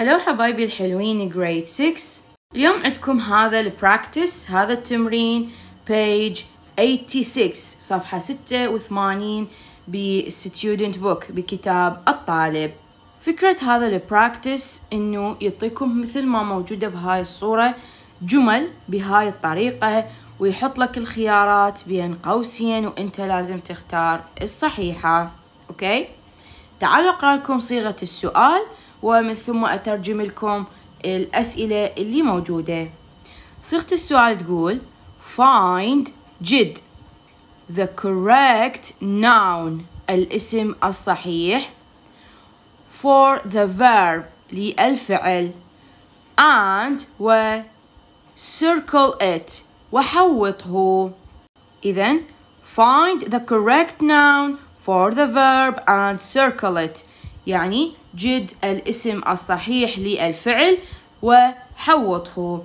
هلو حبايبي الحلوين جريد 6 اليوم عندكم هذا البراكتس هذا التمرين بيج 86 صفحة 86 بستودنت بوك بكتاب الطالب فكرة هذا البراكتس انه يعطيكم مثل ما موجودة بهاي الصورة جمل بهاي الطريقة ويحط لك الخيارات بين قوسين وانت لازم تختار الصحيحة اوكي تعالوا اقرا لكم صيغة السؤال ومن ثم أترجم لكم الأسئلة اللي موجودة صيغة السؤال تقول find جد the correct noun الاسم الصحيح for the verb للفعل and و circle it وحوطه إذا find the correct noun for the verb and circle it يعني جد الاسم الصحيح للفعل وحوطه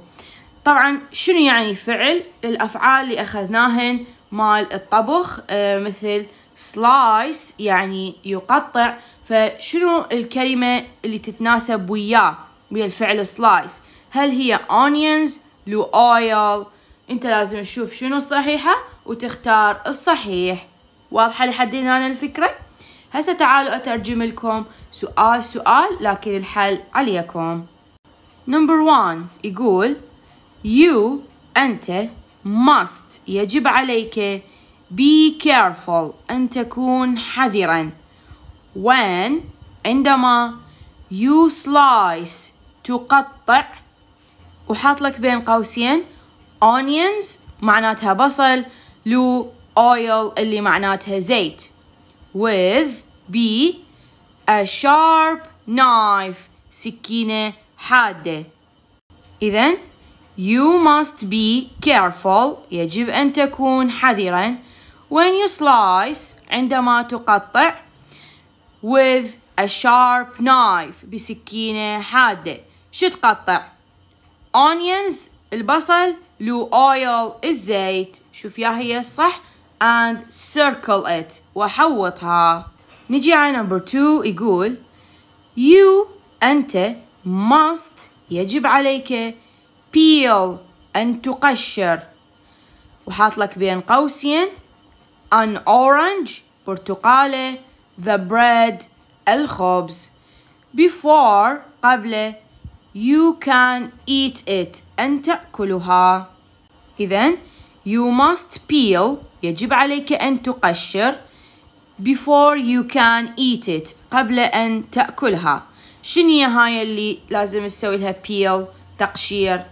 طبعا شنو يعني فعل الأفعال اللي أخذناهن مال الطبخ آه، مثل سلايس يعني يقطع فشنو الكلمة اللي تتناسب وياه ويا الفعل سلايس هل هي onions لو oil انت لازم تشوف شنو الصحيحة وتختار الصحيح واضحة لحد هنا الفكرة؟ هسه تعالوا أترجم لكم سؤال سؤال لكن الحل عليكم نمبر 1 يقول you أنت must يجب عليك be careful أن تكون حذرا when عندما you slice تقطع وحاط لك بين قوسين onions معناتها بصل لو oil اللي معناتها زيت with B a sharp knife سكينة حادة إذا you must be careful يجب أن تكون حذرا when you slice عندما تقطع with a sharp knife بسكينة حادة شو تقطع onions البصل لو oil الزيت شوف يا هي الصح and circle it وحوطها نجي على number two يقول you أنت must يجب عليك peel أن تقشر وحاط لك بين قوسين an orange برتقالة the bread الخبز before قبل you can eat it أن تأكلها إذن You must peel يجب عليك أن تقشر before you can eat it قبل أن تأكلها شنية هاي اللي لازم تسوي لها peel تقشير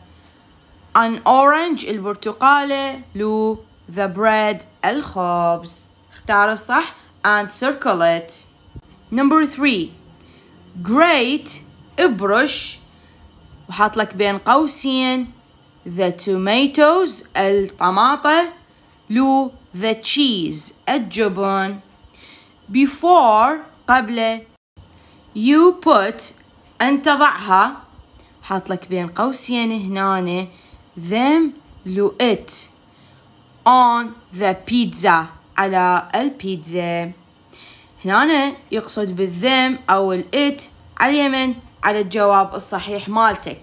an orange البرتقالة لو the bread الخبز اختار الصح and circle it number three great ابرش وحاط لك بين قوسين the tomatoes الطماطة لو the cheese الجبن before قبل you put أن تضعها حاط لك بين قوسين هنا them لو it on the pizza على البيتزا هنا يقصد بالذم أو الإت على اليمن على الجواب الصحيح مالتك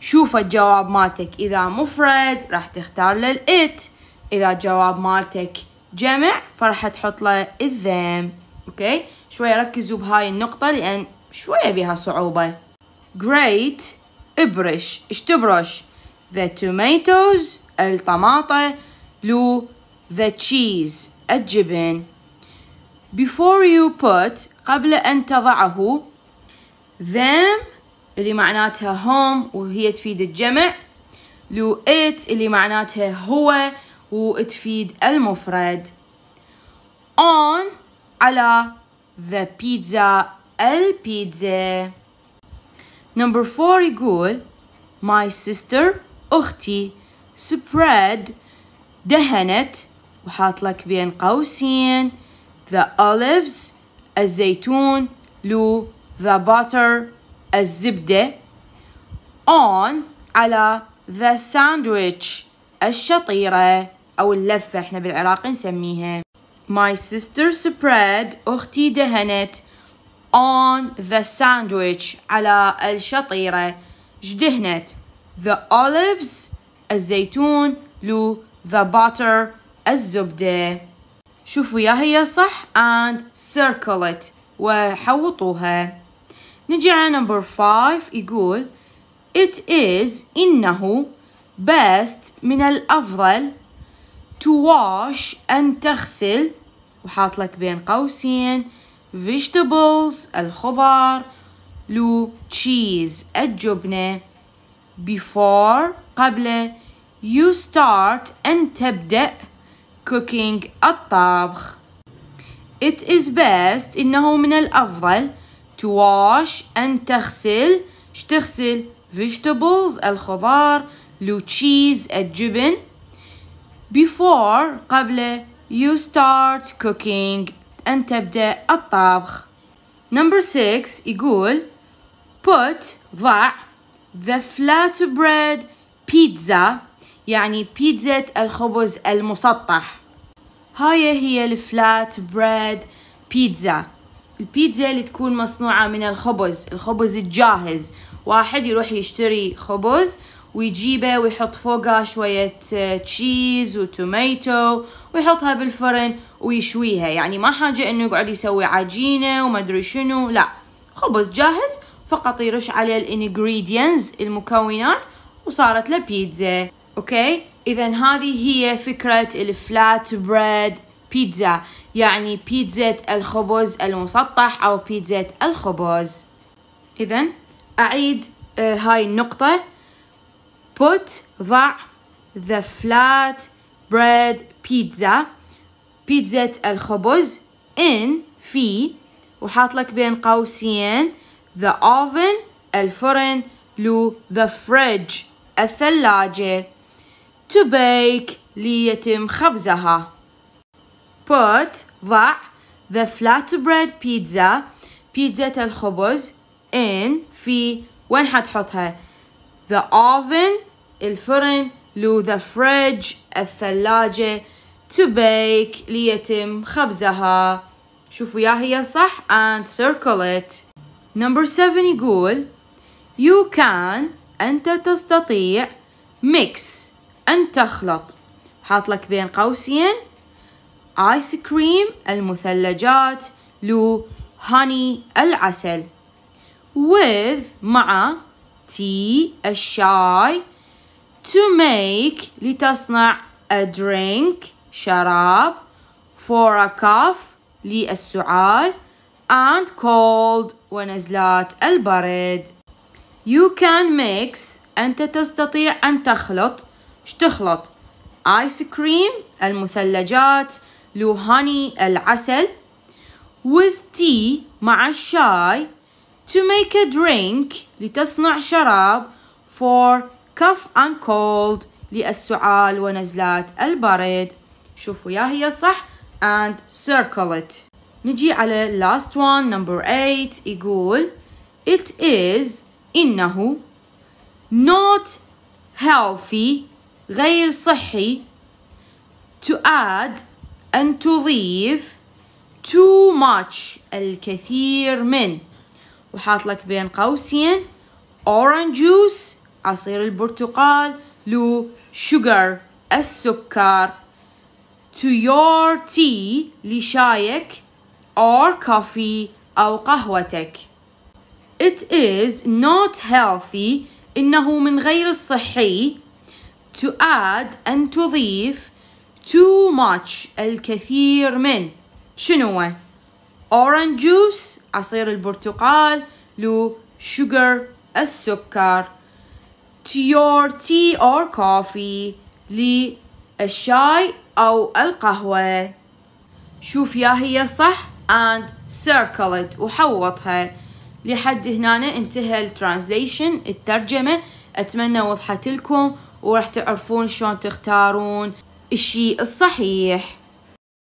شوف الجواب مالتك إذا مفرد راح تختار للإت إذا الجواب مالتك جمع فراح تحط له الذم أوكي شوية ركزوا بهاي النقطة لأن شوية بها صعوبة great ابرش ايش تبرش the tomatoes الطماطة لو the cheese الجبن before you put قبل أن تضعه them اللي معناتها هوم وهي تفيد الجمع لو ات اللي معناتها هو وتفيد المفرد on على the pizza البيتزا نمبر فور يقول my sister أختي spread دهنت وحاط لك بين قوسين the olives الزيتون لو the butter الزبدة on على the sandwich الشطيرة أو اللفة إحنا بالعراق نسميها My sister spread أختي دهنت on the sandwich على الشطيرة جدهنت the olives الزيتون لو the butter الزبدة شوفوا يا هي صح and circle it وحوطوها نجي على نمبر 5 يقول it is إنه best من الأفضل to wash أن تغسل وحاط لك بين قوسين vegetables الخضار لو cheese الجبنة before قبل you start أن تبدأ cooking الطبخ it is best إنه من الأفضل to wash أن تغسل شتغسل تغسل vegetables الخضار لو تشيز الجبن before قبل you start cooking أن تبدأ الطبخ number six يقول put ضع the flat bread pizza يعني بيتزا الخبز المسطح هاي هي الفلات بريد بيتزا البيتزا اللي تكون مصنوعة من الخبز الخبز الجاهز واحد يروح يشتري خبز ويجيبه ويحط فوقه شوية تشيز آه، وتوميتو ويحطها بالفرن ويشويها يعني ما حاجة انه يقعد يسوي عجينة وما ادري شنو لا خبز جاهز فقط يرش عليه الانجريدينز المكونات وصارت له بيتزا اوكي اذا هذه هي فكرة الفلات بريد بيتزا يعني بيتزا الخبز المسطح أو بيتزا الخبز إذا أعيد آه، هاي النقطة put ضع the flat bread pizza بيتزا الخبز in في وحاط لك بين قوسين the oven الفرن لو the fridge الثلاجة to bake ليتم خبزها put ضع the flatbread pizza بيتزا الخبز in في وين حتحطها the oven الفرن لو the fridge الثلاجة to bake ليتم خبزها شوفوا يا هي صح and circle it number seven يقول you can أنت تستطيع mix أن تخلط حاط لك بين قوسين آيس كريم المثلجات لو هاني العسل with مع tea الشاي to make لتصنع a drink شراب for a cough للسعال and cold ونزلات البرد you can mix أنت تستطيع أن تخلط ايش ice cream المثلجات لوهاني العسل with tea مع الشاي to make a drink لتصنع شراب for cough and cold للسعال ونزلات البرد شوفوا يا هي صح and circle it نجي على last one number 8 يقول it is إنه not healthy غير صحي to add أن تضيف too much الكثير من وحاط لك بين قوسين orange juice عصير البرتقال لو sugar السكر to your tea لشايك or coffee أو قهوتك it is not healthy إنه من غير الصحي to add أن تضيف too much الكثير من شنو orange juice عصير البرتقال لو sugar السكر to your tea or coffee للشاي أو القهوة شوف يا هي صح and circle it وحوطها لحد هنا انتهى الترانزليشن الترجمة أتمنى وضحت لكم ورح تعرفون شلون تختارون الشيء الصحيح